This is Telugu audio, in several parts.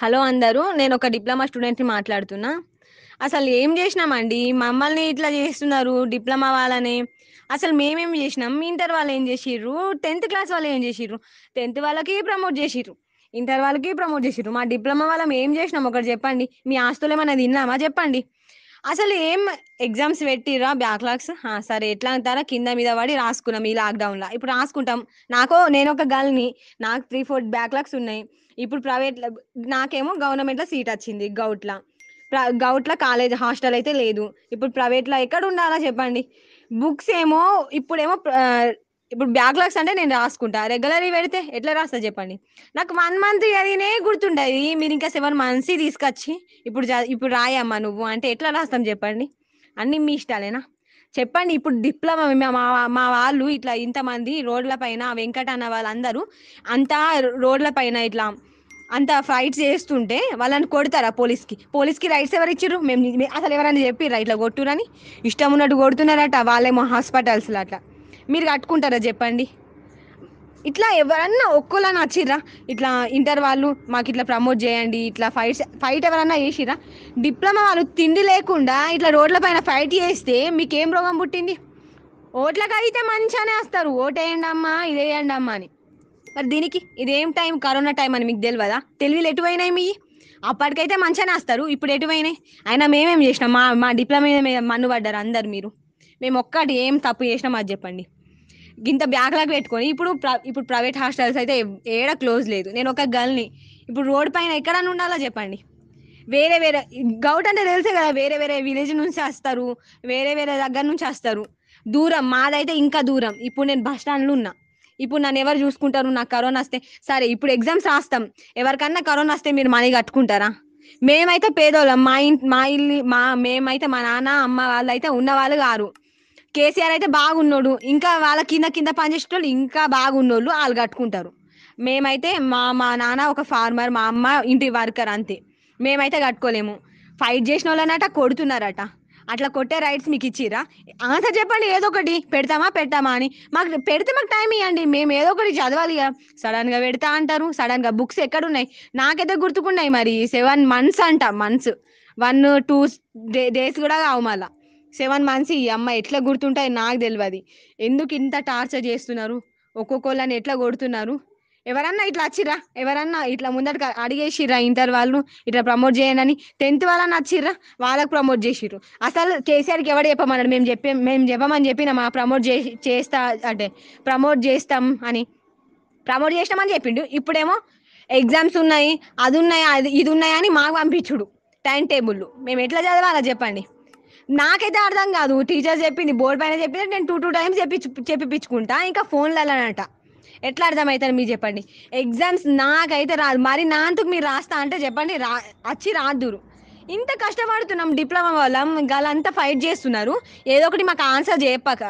హలో అందరూ నేను ఒక డిప్లొమా స్టూడెంట్ని మాట్లాడుతున్నా అసలు ఏం చేసినామండి మమ్మల్ని ఇట్లా చేస్తున్నారు డిప్లొమా వాళ్ళని అసలు మేమేం చేసినాం ఇంటర్ వాళ్ళు ఏం చేసిర్రు టెన్త్ క్లాస్ వాళ్ళు ఏం చేసిర్రు టెన్త్ వాళ్ళకి ప్రమోట్ చేసిర్రు ఇంటర్ వాళ్ళకి ప్రమోట్ చేసిర్రు మా డిప్లొమా వాళ్ళం ఏం చేసినాం ఒకటి చెప్పండి మీ ఆస్తులు ఏమైనా తిన్నామా చెప్పండి అసలు ఏం ఎగ్జామ్స్ పెట్టిరా బ్యాక్లాగ్స్ సరే ఎట్లా అంటారా కింద మీద పడి రాసుకున్నాం ఈ లాక్డౌన్ లో ఇప్పుడు రాసుకుంటాం నాకు నేను ఒక గల్ని నాకు త్రీ ఫోర్ బ్యాక్లాగ్స్ ఉన్నాయి ఇప్పుడు ప్రైవేట్ నాకేమో గవర్నమెంట్ లో సీట్ వచ్చింది గౌట్లా గౌట్ల కాలేజ్ హాస్టల్ అయితే లేదు ఇప్పుడు ప్రైవేట్లో ఎక్కడ ఉండాలా చెప్పండి బుక్స్ ఏమో ఇప్పుడేమో ఇప్పుడు బ్యాక్లాగ్స్ అంటే నేను రాసుకుంటా రెగ్యులర్ పెడితే ఎట్లా రాస్తా చెప్పండి నాకు వన్ మంత్ అదినే గుర్తుండేది మీరు ఇంకా సెవెన్ మంత్స్ తీసుకొచ్చి ఇప్పుడు ఇప్పుడు రాయమ్మా నువ్వు అంటే ఎట్లా రాస్తాం చెప్పండి అన్ని మీ ఇష్టాలేనా చెప్పండి ఇప్పుడు డిప్లొమా మా మా వాళ్ళు ఇట్లా ఇంతమంది రోడ్ల పైన వెంకట అన్న వాళ్ళందరూ అంతా రోడ్ల పైన ఇట్లా అంత ఫైట్ చేస్తుంటే వాళ్ళని కొడతారా పోలీస్కి పోలీస్కి రైట్స్ ఎవరు ఇచ్చారు మేము అసలు ఎవరైనా చెప్పిర్రా ఇట్లా కొట్టురని ఇష్టం ఉన్నట్టు కొడుతున్నారట వాళ్ళేమో హాస్పిటల్స్లో అట్లా మీరు కట్టుకుంటారా చెప్పండి ఇట్లా ఎవరన్నా ఒక్కోలా వచ్చిర్రా ఇట్లా ఇంటర్ వాళ్ళు మాకు ఇట్లా ప్రమోట్ చేయండి ఇట్లా ఫైట్ ఫైట్ ఎవరన్నా చేసిరా డిప్లొమా వాళ్ళు తిండి లేకుండా ఇట్లా రోడ్ల పైన ఫైట్ చేస్తే మీకేం రోగం పుట్టింది ఓట్లకు అయితే మంచిగానే వస్తారు ఓటేయండి అమ్మా ఇదేయండి అమ్మా అని మరి దీనికి ఇదేం టైం కరోనా టైం అని మీకు తెలియదా తెలివిలు ఎటువైనాయి మీ అప్పటికైతే మంచిగానే వస్తారు ఇప్పుడు ఎటువైనాయి అయినా మేమేం చేసినాం మా మా డిప్లొమా మీద మన్ను పడ్డారు అందరు మీరు మేము ఒక్కటి ఏం తప్పు చేసినాం అది చెప్పండి గింత బ్యాక్ లాగా పెట్టుకొని ఇప్పుడు ఇప్పుడు ప్రైవేట్ హాస్టల్స్ అయితే ఏడ క్లోజ్ లేదు నేను ఒక గర్ల్ని ఇప్పుడు రోడ్ పైన ఎక్కడన్నా ఉండాలా చెప్పండి వేరే వేరే గౌట్ అంటే తెలుసే కదా వేరే వేరే విలేజ్ నుంచి వస్తారు వేరే వేరే దగ్గర నుంచి వస్తారు దూరం మాదైతే ఇంకా దూరం ఇప్పుడు నేను బస్ స్టాండ్లో ఉన్నా ఇప్పుడు నన్ను ఎవరు చూసుకుంటారు నాకు కరోనా వస్తే సరే ఇప్పుడు ఎగ్జామ్స్ రాస్తాం ఎవరికన్నా కరోనా వస్తే మీరు మనీ కట్టుకుంటారా మేమైతే పేదోళ్ళం మా ఇంటి మా ఇల్లు మా మేమైతే మా నాన్న అమ్మ వాళ్ళు అయితే ఉన్నవాళ్ళు కారు కేసీఆర్ అయితే బాగున్నాడు ఇంకా వాళ్ళ కింద కింద పనిచేసేటోళ్ళు ఇంకా బాగున్నోళ్ళు వాళ్ళు కట్టుకుంటారు మేమైతే మా మా నాన్న ఒక ఫార్మర్ మా అమ్మ ఇంటి వర్కర్ అంతే మేమైతే కట్టుకోలేము ఫైట్ చేసిన వాళ్ళనట కొడుతున్నారట అట్లా కొట్టే రైట్స్ మీకు ఇచ్చిరా ఆన్సర్ చెప్పండి ఏదో ఒకటి పెడతామా పెడతామా అని మాకు పెడితే మాకు టైం ఇవ్వండి మేము ఏదో ఒకటి చదవాలి కదా సడన్గా పెడతా అంటారు సడన్గా బుక్స్ ఎక్కడున్నాయి నాకైతే గుర్తుకున్నాయి మరి సెవెన్ మంత్స్ అంట మంత్స్ వన్ టూ డేస్ కూడా కావు మళ్ళా సెవెన్ మంత్స్ ఈ అమ్మాయి ఎట్లా గుర్తుంటాయి నాకు తెలియదు ఎందుకు ఇంత టార్చర్ చేస్తున్నారు ఒక్కొక్కళ్ళని ఎట్లా కొడుతున్నారు ఎవరన్నా ఇట్లా వచ్చిర్రా ఎవరన్నా ఇట్లా ముందట అడిగేసిర్రా ఇంటర్ వాళ్ళు ఇట్లా ప్రమోట్ చేయనని టెన్త్ వాళ్ళని వచ్చిర్రా వాళ్ళకి ప్రమోట్ చేసిర్రు అసలు కేసీఆర్కి ఎవడు చెప్పమన్నాడు మేము చెప్పే మేము చెప్పమని చెప్పిన మా ప్రమోట్ చే చేస్తా అంటే ప్రమోట్ చేస్తాం అని ప్రమోట్ చేసినామని చెప్పిండు ఇప్పుడేమో ఎగ్జామ్స్ ఉన్నాయి అది ఉన్నాయి అది ఇది ఉన్నాయని మాకు పంపించుడు టైం టేబుల్ మేము ఎట్లా చదవాలా చెప్పండి నాకైతే అర్థం కాదు టీచర్ చెప్పింది బోర్డు పైన చెప్పింది నేను టూ టూ టైమ్స్ చెప్పి చెప్పించుకుంటా ఇంకా ఫోన్లలోనట ఎట్లా అర్థమవుతుంది మీరు చెప్పండి ఎగ్జామ్స్ నాకైతే రాదు మరి నా అంతకు మీరు రాస్తా అంటే చెప్పండి రా వచ్చి రాదురు ఇంత కష్టపడుతున్నాం డిప్లొమా వాళ్ళం వాళ్ళంతా ఫైట్ చేస్తున్నారు ఏదో ఒకటి మాకు ఆన్సర్ చెప్పక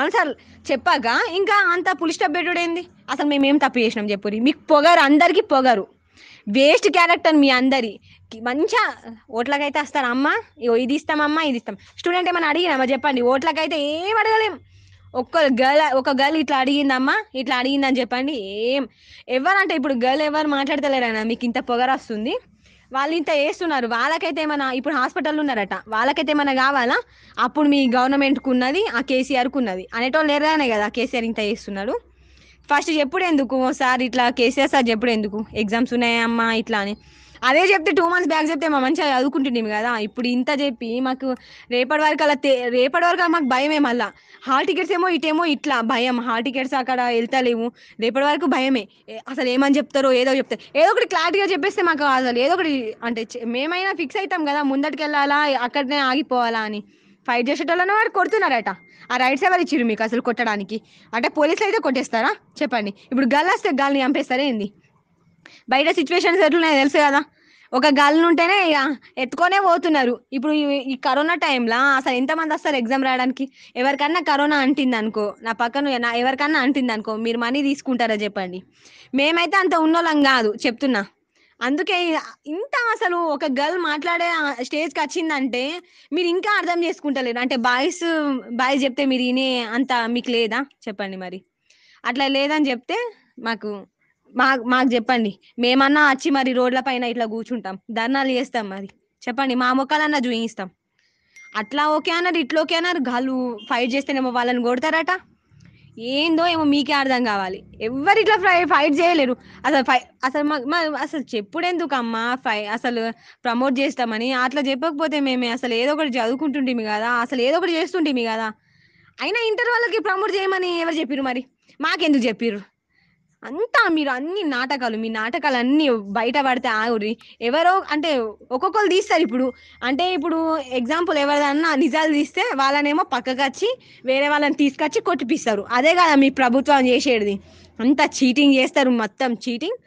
ఆన్సర్ చెప్పాక ఇంకా అంత పులిస్టప్ పెట్టుడేంది అసలు మేమేం తప్పు చేసినాం చెప్పురి మీకు పొగరు అందరికీ పొగరు వేస్ట్ క్యారెక్టర్ మీ అందరి మంచిగా ఓట్లకైతే వస్తారు అమ్మ ఇది ఇస్తామమ్మా ఇది ఇస్తాం స్టూడెంట్ ఏమైనా అడిగినమ్మా చెప్పండి ఓట్లకైతే ఏం అడగలేం ఒక్క గర్ల్ ఒక గర్ల్ ఇట్లా అడిగిందమ్మా ఇట్లా అడిగిందని చెప్పండి ఏం ఎవరంటే ఇప్పుడు గర్ల్ ఎవరు మాట్లాడతలేరన్నా మీకు ఇంత పొగర వస్తుంది వాళ్ళు ఇంత వేస్తున్నారు వాళ్ళకైతే ఏమైనా ఇప్పుడు హాస్పిటల్ ఉన్నారట వాళ్ళకైతే ఏమైనా కావాలా అప్పుడు మీ గవర్నమెంట్కు ఉన్నది ఆ కేసీఆర్కు ఉన్నది అనేటోళ్ళు లేరనే కదా కేసీఆర్ ఇంత చేస్తున్నాడు ఫస్ట్ చెప్పుడు ఎందుకు సార్ ఇట్లా కేసీఆర్ సార్ చెప్పుడు ఎందుకు ఎగ్జామ్స్ ఉన్నాయమ్మా ఇట్లా అని అదే చెప్తే టూ మంత్స్ బ్యాక్ చెప్తే మా మంచిగా చదువుకుంటుండేమి కదా ఇప్పుడు ఇంత చెప్పి మాకు రేపటి వరకు అలా రేపటి వరకు మాకు భయమే మళ్ళా హాల్ టికెట్స్ ఏమో ఇటేమో ఇట్లా భయం హాల్ టికెట్స్ అక్కడ వెళ్తలేము రేపటి వరకు భయమే అసలు ఏమని చెప్తారో ఏదో చెప్తారు ఏదో ఒకటి క్లారిటీగా చెప్పేస్తే మాకు అసలు ఏదో ఒకటి అంటే మేమైనా ఫిక్స్ అవుతాం కదా ముందటికి వెళ్ళాలా అక్కడనే ఆగిపోవాలా అని ఫైట్ చేసేటోళ్ళని వాడు కొడుతున్నారట ఆ రైట్స్ ఎవరు ఇచ్చిరు మీకు అసలు కొట్టడానికి అంటే పోలీసులు అయితే కొట్టేస్తారా చెప్పండి ఇప్పుడు గల్ వస్తే గాలిని చంపేస్తారా ఏంది బయట సిచ్యువేషన్స్ ఎట్లున్నాయో తెలుసు కదా ఒక గల్ను ఉంటేనే ఇక ఎత్తుకొనే పోతున్నారు ఇప్పుడు ఈ కరోనా టైంలో అసలు ఎంతమంది వస్తారు ఎగ్జామ్ రాయడానికి ఎవరికన్నా కరోనా అంటింది అనుకో నా పక్కన ఎవరికన్నా అంటింది అనుకో మీరు మనీ తీసుకుంటారా చెప్పండి మేమైతే అంత ఉన్నోళ్ళం కాదు చెప్తున్నా అందుకే ఇంత అసలు ఒక గర్ల్ మాట్లాడే స్టేజ్కి వచ్చిందంటే మీరు ఇంకా అర్థం చేసుకుంటలేరు అంటే బాయ్స్ బాయ్స్ చెప్తే మీరు వినే అంత మీకు లేదా చెప్పండి మరి అట్లా లేదని చెప్తే మాకు మాకు మాకు చెప్పండి మేమన్నా వచ్చి మరి రోడ్ల పైన ఇట్లా కూర్చుంటాం ధర్నాలు చేస్తాం మరి చెప్పండి మా మొక్కలన్నా చూయిస్తాం అట్లా ఓకే అన్నారు ఇట్లా ఓకే అన్నారు గాళ్ళు ఫైట్ చేస్తేనేమో వాళ్ళని కొడతారట ఏందో ఏమో మీకే అర్థం కావాలి ఎవరు ఇట్లా ఫైట్ చేయలేరు అసలు ఫై అసలు మా అసలు చెప్పుడెందుకు అమ్మా ఫై అసలు ప్రమోట్ చేస్తామని అట్లా చెప్పకపోతే మేమే అసలు ఏదో ఒకటి చదువుకుంటుంటిమి కదా అసలు ఏదో ఒకటి చేస్తుంటిమి కదా అయినా ఇంటర్ వాళ్ళకి ప్రమోట్ చేయమని ఎవరు చెప్పిరు మరి మాకెందుకు చెప్పిర్రు అంతా మీరు అన్ని నాటకాలు మీ నాటకాలు అన్ని బయట పడితే ఆగురి ఎవరో అంటే ఒక్కొక్కరు తీస్తారు ఇప్పుడు అంటే ఇప్పుడు ఎగ్జాంపుల్ ఎవరిదన్నా నిజాలు తీస్తే వాళ్ళనేమో పక్కకు వచ్చి వేరే వాళ్ళని తీసుకొచ్చి కొట్టిపిస్తారు అదే కదా మీ ప్రభుత్వం చేసేది అంతా చీటింగ్ చేస్తారు మొత్తం చీటింగ్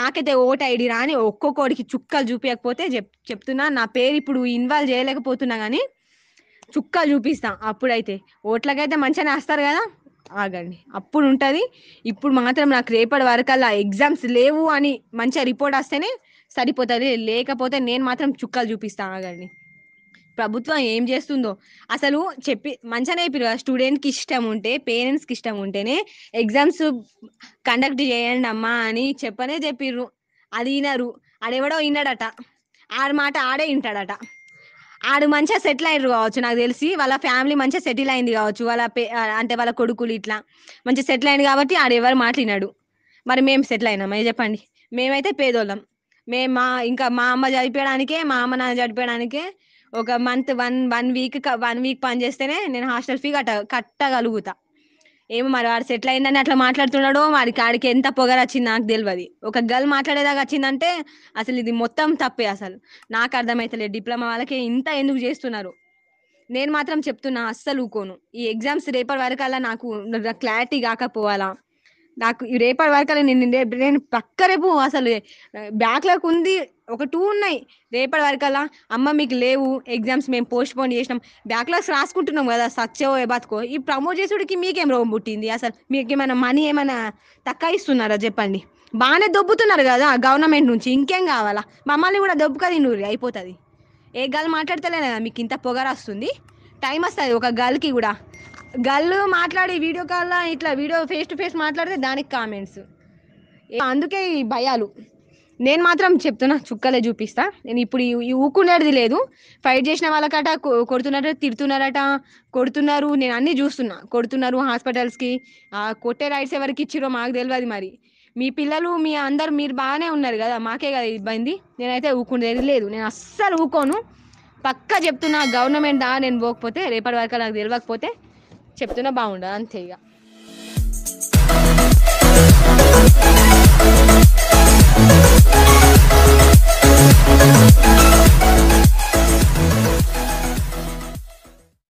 నాకైతే ఓట్ ఐడి రాని ఒక్కొక్కడికి చుక్కలు చూపించకపోతే చెప్ చెప్తున్నా నా పేరు ఇప్పుడు ఇన్వాల్వ్ చేయలేకపోతున్నా కానీ చుక్కలు చూపిస్తాం అప్పుడైతే ఓట్లకైతే మంచిగానే వేస్తారు కదా ఆగండి అప్పుడు ఉంటుంది ఇప్పుడు మాత్రం నాకు రేపటి వరకల్లా ఎగ్జామ్స్ లేవు అని మంచిగా రిపోర్ట్ వస్తేనే సరిపోతుంది లేకపోతే నేను మాత్రం చుక్కలు చూపిస్తాను ఆగండి ప్రభుత్వం ఏం చేస్తుందో అసలు చెప్పి మంచిగానే ఇప్పుడు స్టూడెంట్కి ఇష్టం ఉంటే పేరెంట్స్కి ఇష్టం ఉంటేనే ఎగ్జామ్స్ కండక్ట్ చేయండి అమ్మా అని చెప్పనే చెప్పిర్రు అది వినరు ఆడెవడో విన్నాడట ఆడ మాట ఆడే వింటాడట ఆడు మంచిగా సెటిల్ అయ్యారు కావచ్చు నాకు తెలిసి వాళ్ళ ఫ్యామిలీ మంచిగా సెటిల్ అయింది కావచ్చు వాళ్ళ పే అంటే వాళ్ళ కొడుకులు ఇట్లా మంచిగా సెటిల్ అయింది కాబట్టి ఆడు ఎవరు మాట్లాడినాడు మరి మేము సెటిల్ అది చెప్పండి మేమైతే పేదోళ్ళం మేము మా ఇంకా మా అమ్మ చదిపేయడానికే మా అమ్మ నాన్న చదిపేయడానికే ఒక month one one week one week పని చేస్తేనే నేను హాస్టల్ ఫీ కట్ట కట్టగలుగుతా ఏమో మరి వాడు సెటిల్ అయిందని అట్లా మాట్లాడుతున్నాడో వాడికి ఆడికి ఎంత పొగర వచ్చింది నాకు తెలియదు ఒక గర్ల్ మాట్లాడేదాకా వచ్చిందంటే అసలు ఇది మొత్తం తప్పే అసలు నాకు అర్థమవుతలేదు డిప్లొమా వాళ్ళకి ఇంత ఎందుకు చేస్తున్నారు నేను మాత్రం చెప్తున్నా అస్సలు ఊకోను ఈ ఎగ్జామ్స్ రేపటి వరకు అలా నాకు క్లారిటీ కాకపోవాలా నాకు రేపటి వరకు నేను నేను పక్క రేపు అసలు బ్యాక్లాగ్ ఉంది ఒక టూ ఉన్నాయి రేపటి వరకు అలా అమ్మ మీకు లేవు ఎగ్జామ్స్ మేము పోస్ట్ పోన్ చేసినాం బ్యాక్లాగ్స్ రాసుకుంటున్నాం కదా సచ్చేవో ఏ బతుకో ఈ ప్రమోట్ చేసేటికి మీకేం రోగం పుట్టింది అసలు మీకు ఏమైనా మనీ ఏమైనా తక్కువ ఇస్తున్నారా చెప్పండి బాగానే దొబ్బుతున్నారు కదా గవర్నమెంట్ నుంచి ఇంకేం కావాలా మమ్మల్ని కూడా దొబ్బుక తినూరి అయిపోతుంది ఏ గల్ మాట్లాడతలే కదా మీకు ఇంత పొగర వస్తుంది టైం వస్తుంది ఒక గల్కి కూడా గల్ మాట్లాడి వీడియో కాల్లో ఇట్లా వీడియో ఫేస్ టు ఫేస్ మాట్లాడితే దానికి కామెంట్స్ అందుకే ఈ భయాలు నేను మాత్రం చెప్తున్నా చుక్కలే చూపిస్తా నేను ఇప్పుడు ఊకునేది లేదు ఫైట్ చేసిన వాళ్ళకట కొడుతున్నారట తిడుతున్నారట కొడుతున్నారు నేను అన్ని చూస్తున్నా కొడుతున్నారు హాస్పిటల్స్కి కొట్టే రైట్స్ ఎవరికి ఇచ్చిరో మాకు తెలియదు మరి మీ పిల్లలు మీ అందరు మీరు బాగానే ఉన్నారు కదా మాకే కదా ఇబ్బంది నేనైతే ఊకునేది లేదు నేను అస్సలు ఊకోను పక్కా చెప్తున్నా గవర్నమెంట్ దా నేను పోకపోతే రేపటి వరకు నాకు తెలియకపోతే చెప్తున్నా బాగుండదు అంతే ఇక Thank